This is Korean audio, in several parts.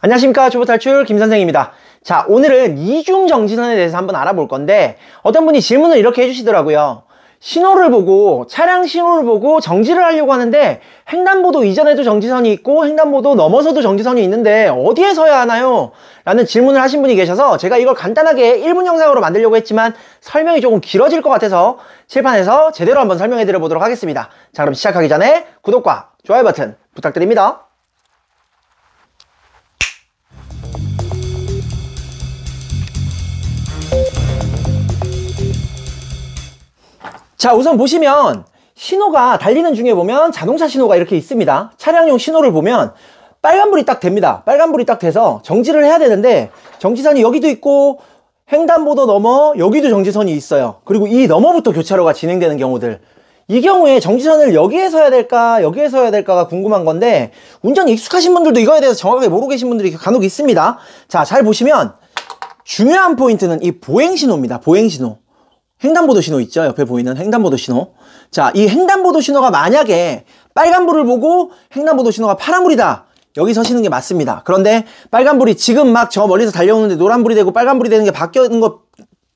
안녕하십니까 주부 탈출 김선생입니다 자 오늘은 이중정지선에 대해서 한번 알아볼 건데 어떤 분이 질문을 이렇게 해주시더라고요 신호를 보고 차량 신호를 보고 정지를 하려고 하는데 횡단보도 이전에도 정지선이 있고 횡단보도 넘어서도 정지선이 있는데 어디에 서야 하나요? 라는 질문을 하신 분이 계셔서 제가 이걸 간단하게 1분 영상으로 만들려고 했지만 설명이 조금 길어질 것 같아서 칠판에서 제대로 한번 설명해 드려 보도록 하겠습니다 자 그럼 시작하기 전에 구독과 좋아요 버튼 부탁드립니다 자 우선 보시면 신호가 달리는 중에 보면 자동차 신호가 이렇게 있습니다 차량용 신호를 보면 빨간불이 딱 됩니다 빨간불이 딱 돼서 정지를 해야 되는데 정지선이 여기도 있고 횡단보도 넘어 여기도 정지선이 있어요 그리고 이 넘어부터 교차로가 진행되는 경우들 이 경우에 정지선을 여기에 서야 될까 여기에 서야 될까가 궁금한 건데 운전 익숙하신 분들도 이거에 대해서 정확하게 모르고 계신 분들이 간혹 있습니다 자 잘 보시면 중요한 포인트는 이 보행신호입니다 보행신호 횡단보도 신호 있죠? 옆에 보이는 횡단보도 신호. 자, 이 횡단보도 신호가 만약에 빨간불을 보고 횡단보도 신호가 파란불이다. 여기 서시는 게 맞습니다. 그런데 빨간불이 지금 막 저 멀리서 달려오는데 노란불이 되고 빨간불이 되는 게 바뀌는 거,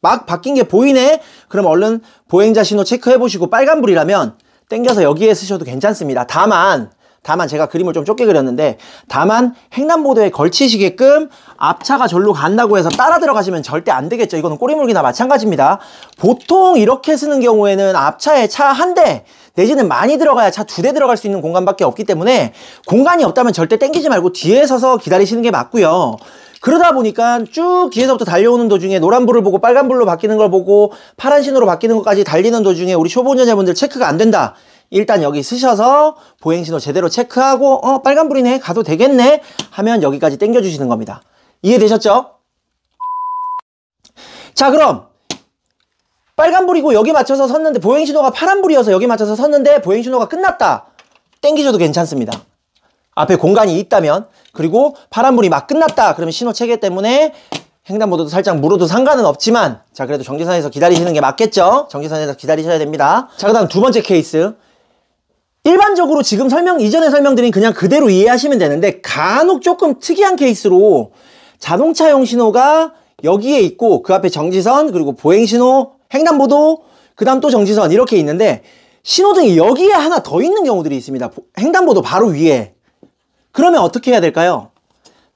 막 바뀐 게 보이네? 그럼 얼른 보행자 신호 체크해 보시고 빨간불이라면 땡겨서 여기에 쓰셔도 괜찮습니다. 다만, 다만 제가 그림을 좀 좁게 그렸는데 다만 횡단보도에 걸치시게끔 앞차가 절로 간다고 해서 따라 들어가시면 절대 안 되겠죠. 이거는 꼬리물기나 마찬가지입니다. 보통 이렇게 쓰는 경우에는 앞차에 차 한 대 내지는 많이 들어가야 차 두 대 들어갈 수 있는 공간밖에 없기 때문에 공간이 없다면 절대 땡기지 말고 뒤에 서서 기다리시는 게 맞고요. 그러다 보니까 쭉 뒤에서부터 달려오는 도중에 노란불을 보고 빨간불로 바뀌는 걸 보고 파란 신호로 바뀌는 것까지 달리는 도중에 우리 초보 운전자분들 체크가 안 된다. 일단 여기 쓰셔서 보행신호 제대로 체크하고 어 빨간불이네 가도 되겠네 하면 여기까지 땡겨주시는 겁니다 이해되셨죠? 자 그럼 빨간불이고 여기 맞춰서 섰는데 보행신호가 파란불이어서 여기 맞춰서 섰는데 보행신호가 끝났다 땡기셔도 괜찮습니다 앞에 공간이 있다면 그리고 파란불이 막 끝났다 그러면 신호 체계 때문에 횡단보도도 살짝 물어도 상관은 없지만 자 그래도 정지선에서 기다리시는 게 맞겠죠 정지선에서 기다리셔야 됩니다 자그 다음 두 번째 케이스 일반적으로 지금 설명 이전에 설명드린 그냥 그대로 이해하시면 되는데 간혹 조금 특이한 케이스로 자동차용 신호가 여기에 있고 그 앞에 정지선 그리고 보행신호 횡단보도 그 다음 또 정지선 이렇게 있는데 신호등이 여기에 하나 더 있는 경우들이 있습니다 횡단보도 바로 위에 그러면 어떻게 해야 될까요?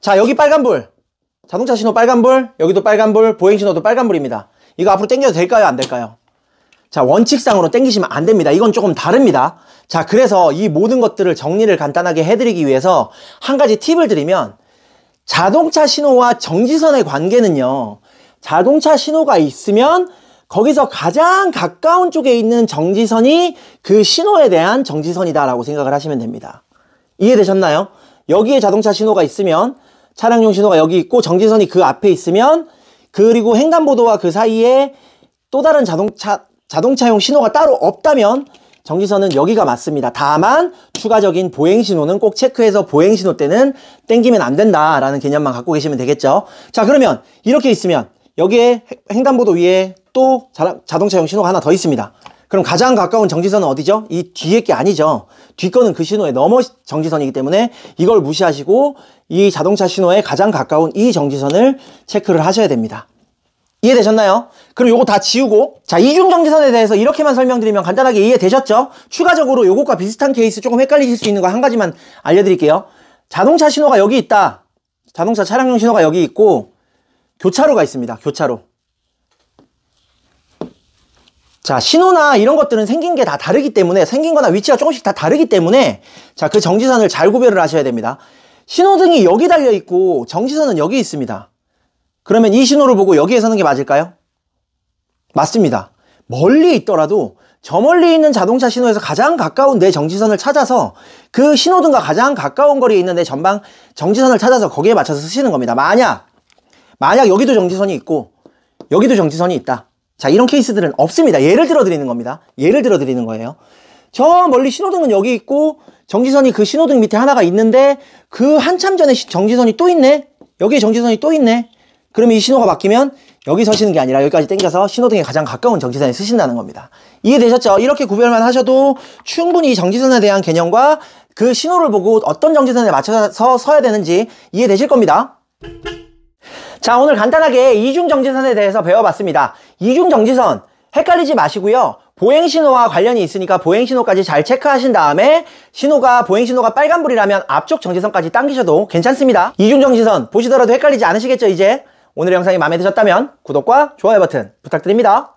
자 여기 빨간불 자동차 신호 빨간불 여기도 빨간불 보행신호도 빨간불입니다 이거 앞으로 당겨도 될까요 안 될까요? 자, 원칙상으로 땡기시면 안 됩니다. 이건 조금 다릅니다. 자, 그래서 이 모든 것들을 정리를 간단하게 해드리기 위해서 한 가지 팁을 드리면 자동차 신호와 정지선의 관계는요. 자동차 신호가 있으면 거기서 가장 가까운 쪽에 있는 정지선이 그 신호에 대한 정지선이다라고 생각을 하시면 됩니다. 이해되셨나요? 여기에 자동차 신호가 있으면 차량용 신호가 여기 있고 정지선이 그 앞에 있으면 그리고 횡단보도와 그 사이에 또 다른 자동차 자동차용 신호가 따로 없다면 정지선은 여기가 맞습니다. 다만 추가적인 보행 신호는 꼭 체크해서 보행 신호 때는 땡기면 안 된다라는 개념만 갖고 계시면 되겠죠. 자 그러면 이렇게 있으면 여기에 횡단보도 위에 또 자동차용 신호가 하나 더 있습니다. 그럼 가장 가까운 정지선은 어디죠? 이 뒤에 게 아니죠. 뒤 거는 그 신호에 넘어 정지선이기 때문에 이걸 무시하시고 이 자동차 신호에 가장 가까운 이 정지선을 체크를 하셔야 됩니다. 이해되셨나요? 그럼 요거 다 지우고 자 이중정지선에 대해서 이렇게만 설명드리면 간단하게 이해되셨죠? 추가적으로 요것과 비슷한 케이스 조금 헷갈리실 수 있는 거 한 가지만 알려드릴게요 자동차 신호가 여기 있다 자동차 차량용 신호가 여기 있고 교차로가 있습니다 교차로 자 신호나 이런 것들은 생긴 게 다 다르기 때문에 생긴 거나 위치가 조금씩 다 다르기 때문에 자그 정지선을 잘 구별을 하셔야 됩니다 신호등이 여기 달려 있고 정지선은 여기 있습니다 그러면 이 신호를 보고 여기에 서는 게 맞을까요? 맞습니다. 멀리 있더라도 저 멀리 있는 자동차 신호에서 가장 가까운 내 정지선을 찾아서 그 신호등과 가장 가까운 거리에 있는 내 전방 정지선을 찾아서 거기에 맞춰서 쓰시는 겁니다. 만약 만약 여기도 정지선이 있고 여기도 정지선이 있다. 자 이런 케이스들은 없습니다. 예를 들어 드리는 겁니다. 예를 들어 드리는 거예요. 저 멀리 신호등은 여기 있고 정지선이 그 신호등 밑에 하나가 있는데 그 한참 전에 정지선이 또 있네. 여기에 정지선이 또 있네. 그럼 이 신호가 바뀌면 여기 서시는 게 아니라 여기까지 당겨서 신호등에 가장 가까운 정지선에 쓰신다는 겁니다. 이해되셨죠? 이렇게 구별만 하셔도 충분히 정지선에 대한 개념과 그 신호를 보고 어떤 정지선에 맞춰서 서야 되는지 이해되실 겁니다. 자, 오늘 간단하게 이중정지선에 대해서 배워봤습니다. 이중정지선 헷갈리지 마시고요. 보행신호와 관련이 있으니까 보행신호까지 잘 체크하신 다음에 신호가 보행신호가 빨간불이라면 앞쪽 정지선까지 당기셔도 괜찮습니다. 이중정지선 보시더라도 헷갈리지 않으시겠죠 이제? 오늘 영상이 마음에 드셨다면 구독과 좋아요 버튼 부탁드립니다.